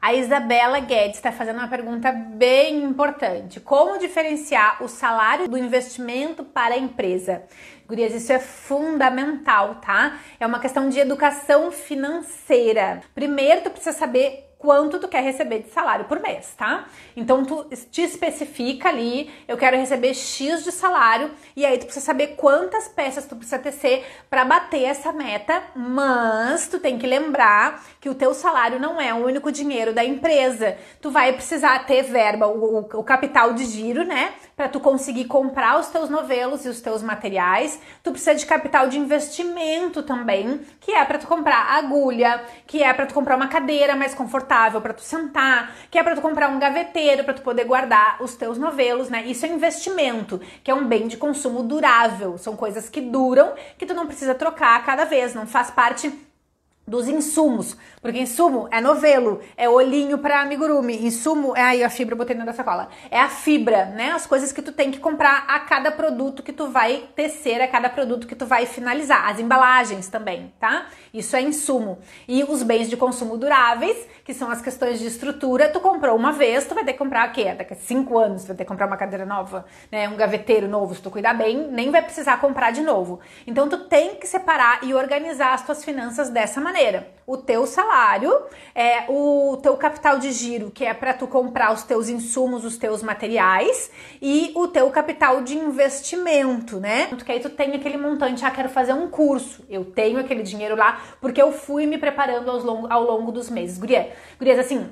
A Isabela Guedes está fazendo uma pergunta bem importante: como diferenciar o salário do investimento para a empresa? Gurias, isso é fundamental, tá? É uma questão de educação financeira. Primeiro, tu precisa saber quanto tu quer receber de salário por mês, tá? Então tu te especifica ali, eu quero receber X de salário e aí tu precisa saber quantas peças tu precisa tecer para bater essa meta, mas tu tem que lembrar que o teu salário não é o único dinheiro da empresa. Tu vai precisar ter verba, o, o capital de giro, né, para tu conseguir comprar os teus novelos e os teus materiais. Tu precisa de capital de investimento também, que é para tu comprar agulha, que é para tu comprar uma cadeira mais confortável confortável para tu sentar, que é para tu comprar um gaveteiro para tu poder guardar os teus novelos, né? Isso é investimento, que é um bem de consumo durável. São coisas que duram, que tu não precisa trocar cada vez, não faz parte dos insumos, porque insumo é novelo, é olhinho para amigurumi, insumo é aí a fibra, eu botei dentro da sacola, é a fibra, né, as coisas que tu tem que comprar a cada produto que tu vai tecer, a cada produto que tu vai finalizar, as embalagens também, tá? Isso é insumo. E os bens de consumo duráveis, que são as questões de estrutura, tu comprou uma vez, tu vai ter que comprar o quê? Daqui a cinco anos tu vai ter que comprar uma cadeira nova, né, um gaveteiro novo, se tu cuidar bem, nem vai precisar comprar de novo. Então tu tem que separar e organizar as tuas finanças dessa maneira maneira. O teu salário, é, o teu capital de giro, que é para tu comprar os teus insumos, os teus materiais, e o teu capital de investimento, né? Porque aí tu tem aquele montante, ah, quero fazer um curso. Eu tenho aquele dinheiro lá, porque eu fui me preparando ao longo, ao longo dos meses. Guria, gurias, assim,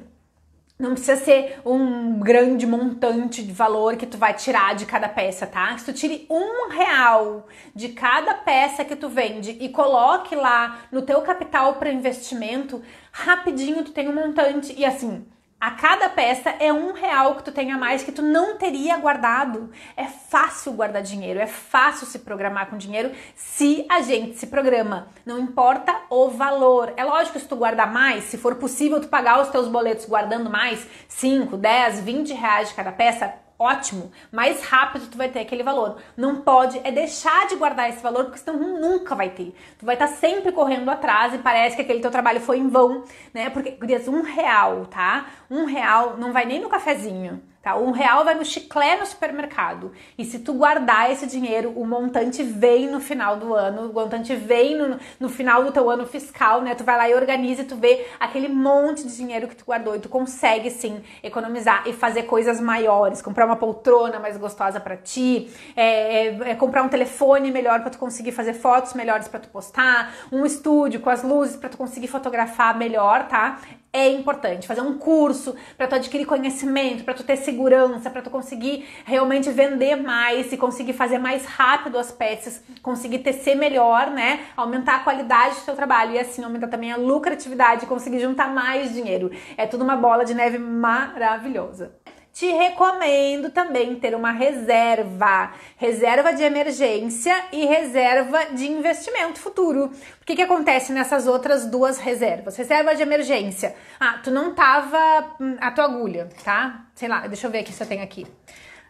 não precisa ser um grande montante de valor que tu vai tirar de cada peça, tá? Se tu tire um real de cada peça que tu vende e coloque lá no teu capital para investimento, rapidinho tu tem um montante e assim a cada peça é um real que tu tenha mais que tu não teria guardado. É fácil guardar dinheiro, é fácil se programar com dinheiro se a gente se programa. Não importa o valor. É lógico que se tu guardar mais, se for possível tu pagar os teus boletos guardando mais 5, 10, 20 reais de cada peça, ótimo, mais rápido tu vai ter aquele valor. Não pode é deixar de guardar esse valor, porque senão nunca vai ter. Tu vai estar tá sempre correndo atrás e parece que aquele teu trabalho foi em vão, né? Porque, gurias, um real, tá? Um real não vai nem no cafezinho. Tá? Um real vai no chiclete no supermercado. E se tu guardar esse dinheiro, o montante vem no final do ano, o montante vem no, no final do teu ano fiscal, né? Tu vai lá e organiza e tu vê aquele monte de dinheiro que tu guardou e tu consegue sim economizar e fazer coisas maiores, comprar uma poltrona mais gostosa para ti, é, é, é comprar um telefone melhor para tu conseguir fazer fotos melhores para tu postar, um estúdio com as luzes para tu conseguir fotografar melhor, tá? é importante. Fazer um curso para tu adquirir conhecimento, para tu ter segurança, para tu conseguir realmente vender mais e conseguir fazer mais rápido as peças, conseguir tecer melhor, né? Aumentar a qualidade do teu trabalho e assim aumentar também a lucratividade, conseguir juntar mais dinheiro. É tudo uma bola de neve maravilhosa te recomendo também ter uma reserva, reserva de emergência e reserva de investimento futuro. O que, que acontece nessas outras duas reservas? Reserva de emergência. Ah, tu não tava hum, a tua agulha, tá? Sei lá, deixa eu ver aqui se eu tenho aqui.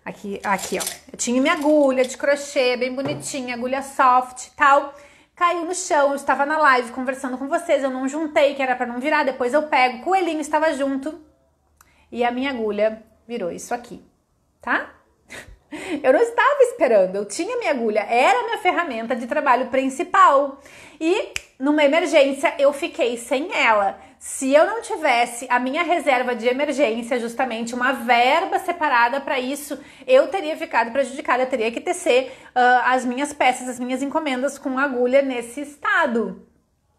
Aqui, aqui, ó. Eu tinha minha agulha de crochê, bem bonitinha, agulha soft, tal caiu no chão, eu estava na live conversando com vocês, eu não juntei, que era para não virar, depois eu pego, coelhinho estava junto e a minha agulha virou isso aqui, tá? Eu não estava esperando, eu tinha minha agulha, era minha ferramenta de trabalho principal. E numa emergência eu fiquei sem ela. Se eu não tivesse a minha reserva de emergência, justamente uma verba separada para isso, eu teria ficado prejudicada, teria que tecer uh, as minhas peças, as minhas encomendas com agulha nesse estado.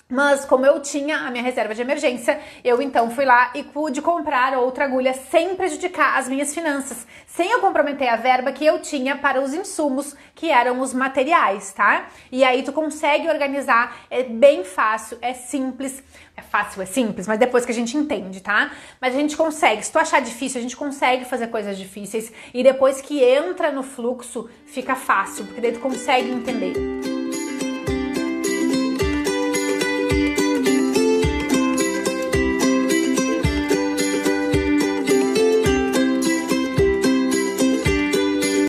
Mas como eu tinha a minha reserva de emergência, eu então fui lá e pude comprar outra agulha sem prejudicar as minhas finanças, sem eu comprometer a verba que eu tinha para os insumos, que eram os materiais, tá? E aí tu consegue organizar, é bem fácil, é simples. É fácil, é simples, mas depois que a gente entende, tá? Mas a gente consegue, se tu achar difícil, a gente consegue fazer coisas difíceis e depois que entra no fluxo, fica fácil, porque daí tu consegue entender.